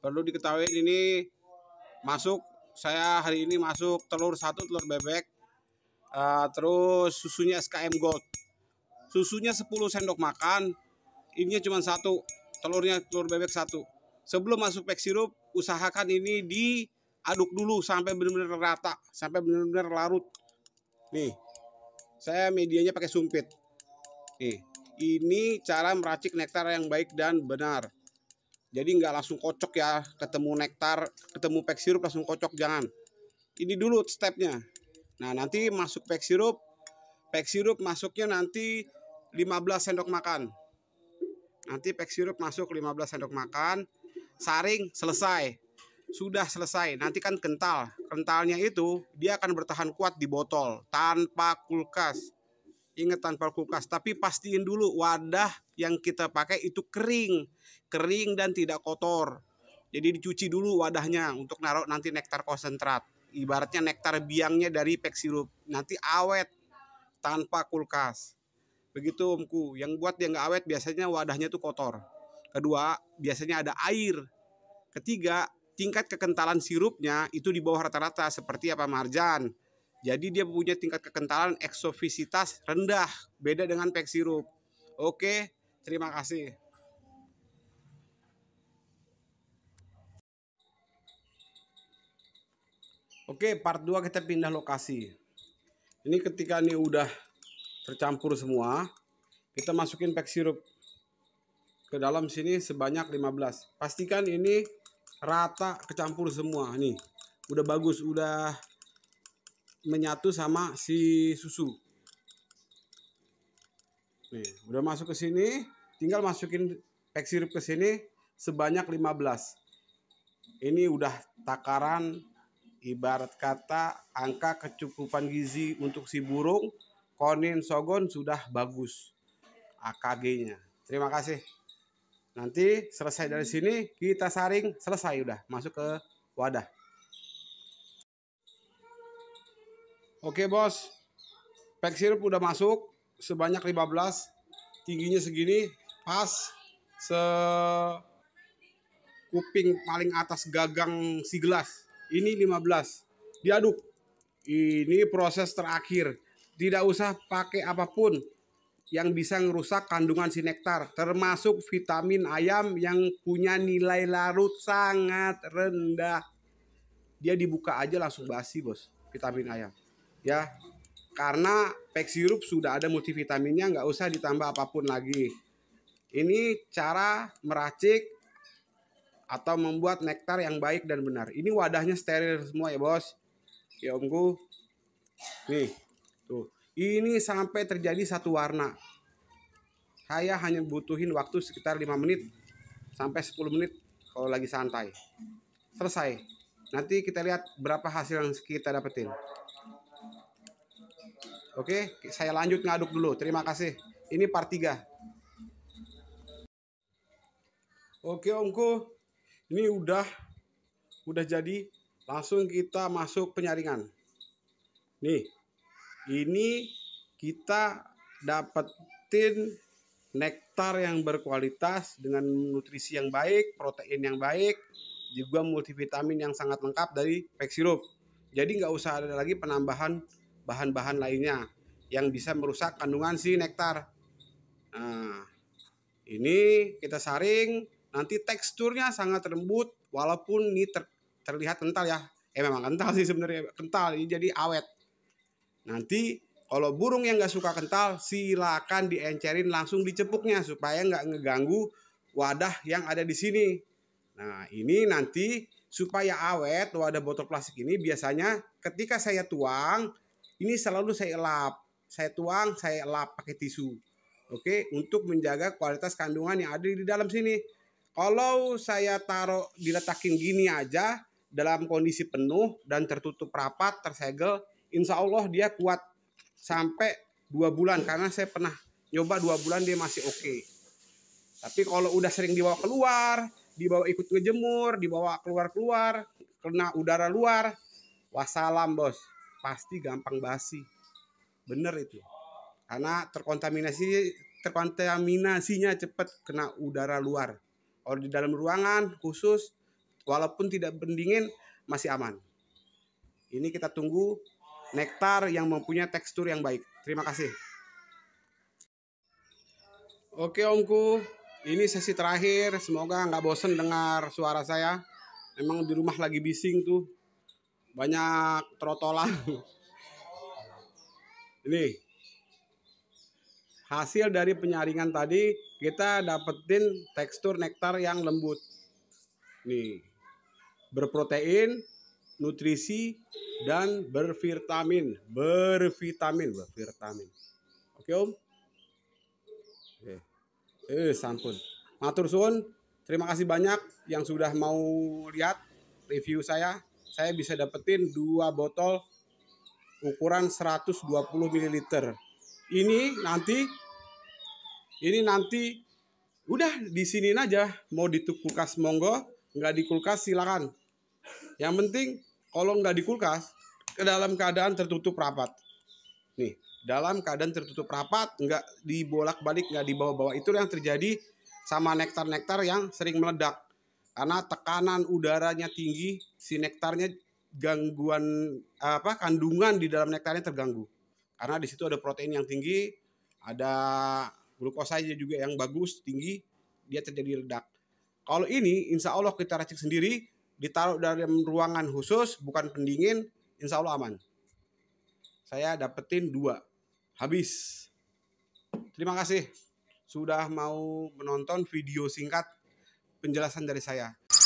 Perlu diketahui ini masuk saya hari ini masuk telur satu telur bebek uh, terus susunya SKM Gold susunya 10 sendok makan ini cuma satu telurnya telur bebek satu sebelum masuk pack sirup usahakan ini diaduk dulu sampai benar-benar rata sampai benar-benar larut nih saya medianya pakai sumpit nih ini cara meracik nektar yang baik dan benar jadi nggak langsung kocok ya ketemu nektar ketemu pek sirup langsung kocok jangan ini dulu stepnya nah nanti masuk pek sirup pek sirup masuknya nanti 15 sendok makan nanti pek sirup masuk 15 sendok makan saring selesai sudah selesai nanti kan kental kentalnya itu dia akan bertahan kuat di botol tanpa kulkas ingat tanpa kulkas tapi pastiin dulu wadah yang kita pakai itu kering, kering dan tidak kotor. Jadi dicuci dulu wadahnya untuk naruh nanti nektar konsentrat. Ibaratnya nektar biangnya dari pek sirup. Nanti awet tanpa kulkas. Begitu omku. Yang buat dia nggak awet biasanya wadahnya tuh kotor. Kedua, biasanya ada air. Ketiga, tingkat kekentalan sirupnya itu di bawah rata-rata seperti apa marjan. Jadi dia punya tingkat kekentalan eksofisitas rendah, beda dengan pek sirup. Oke, Terima kasih. Oke, part 2 kita pindah lokasi. Ini ketika ini udah tercampur semua, kita masukin pack sirup ke dalam sini sebanyak 15. Pastikan ini rata kecampur semua nih. Udah bagus, udah menyatu sama si susu. Nih, udah masuk ke sini, tinggal masukin pack sirup ke sini sebanyak 15. Ini udah takaran ibarat kata angka kecukupan gizi untuk si burung konin sogon sudah bagus AKG-nya. Terima kasih. Nanti selesai dari sini kita saring selesai udah masuk ke wadah. Oke bos, pack sirup udah masuk sebanyak 15 tingginya segini pas se kuping paling atas gagang si gelas ini 15 diaduk ini proses terakhir tidak usah pakai apapun yang bisa merusak kandungan si nektar termasuk vitamin ayam yang punya nilai larut sangat rendah dia dibuka aja langsung basi bos vitamin ayam ya karena pack sirup sudah ada multivitaminnya nggak usah ditambah apapun lagi ini cara meracik atau membuat nektar yang baik dan benar ini wadahnya steril semua ya bos ya omku nih tuh ini sampai terjadi satu warna saya hanya butuhin waktu sekitar 5 menit sampai 10 menit kalau lagi santai selesai nanti kita lihat berapa hasil yang kita dapetin Oke, saya lanjut ngaduk dulu. Terima kasih. Ini part 3. Oke, Omku. Ini udah udah jadi. Langsung kita masuk penyaringan. Nih. Ini kita dapetin nektar yang berkualitas dengan nutrisi yang baik, protein yang baik, juga multivitamin yang sangat lengkap dari pek Jadi nggak usah ada lagi penambahan bahan-bahan lainnya yang bisa merusak kandungan si nektar. Nah, ini kita saring, nanti teksturnya sangat lembut walaupun ini ter terlihat kental ya. Eh memang kental sih sebenarnya, kental ini jadi awet. Nanti kalau burung yang nggak suka kental, silakan diencerin langsung dicepuknya supaya nggak ngeganggu wadah yang ada di sini. Nah ini nanti supaya awet wadah botol plastik ini biasanya ketika saya tuang ini selalu saya lap, saya tuang, saya lap pakai tisu. Oke, untuk menjaga kualitas kandungan yang ada di dalam sini. Kalau saya taruh diletakin gini aja dalam kondisi penuh dan tertutup rapat, tersegel, insya Allah dia kuat sampai dua bulan karena saya pernah nyoba dua bulan dia masih oke. Okay. Tapi kalau udah sering dibawa keluar, dibawa ikut ngejemur, dibawa keluar-keluar, kena udara luar, wassalam bos pasti gampang basi. Bener itu. Karena terkontaminasi terkontaminasinya cepat kena udara luar. Kalau di dalam ruangan khusus walaupun tidak pendingin, masih aman. Ini kita tunggu nektar yang mempunyai tekstur yang baik. Terima kasih. Oke omku, ini sesi terakhir. Semoga nggak bosen dengar suara saya. Emang di rumah lagi bising tuh banyak trotolan ini hasil dari penyaringan tadi kita dapetin tekstur nektar yang lembut nih berprotein nutrisi dan bervitamin bervitamin bervitamin oke om oke eh sampun matur suwun terima kasih banyak yang sudah mau lihat review saya saya bisa dapetin dua botol ukuran 120 ml. Ini nanti ini nanti udah di sini aja mau di kulkas monggo nggak di kulkas silakan yang penting kalau nggak di kulkas ke dalam keadaan tertutup rapat nih dalam keadaan tertutup rapat nggak dibolak balik nggak dibawa bawa itu yang terjadi sama nektar nektar yang sering meledak karena tekanan udaranya tinggi, si nektarnya gangguan apa kandungan di dalam nektarnya terganggu. Karena di situ ada protein yang tinggi, ada glukosa juga yang bagus tinggi, dia terjadi ledak Kalau ini insya Allah kita racik sendiri, ditaruh dalam ruangan khusus, bukan pendingin, insya Allah aman. Saya dapetin dua, habis. Terima kasih sudah mau menonton video singkat penjelasan dari saya.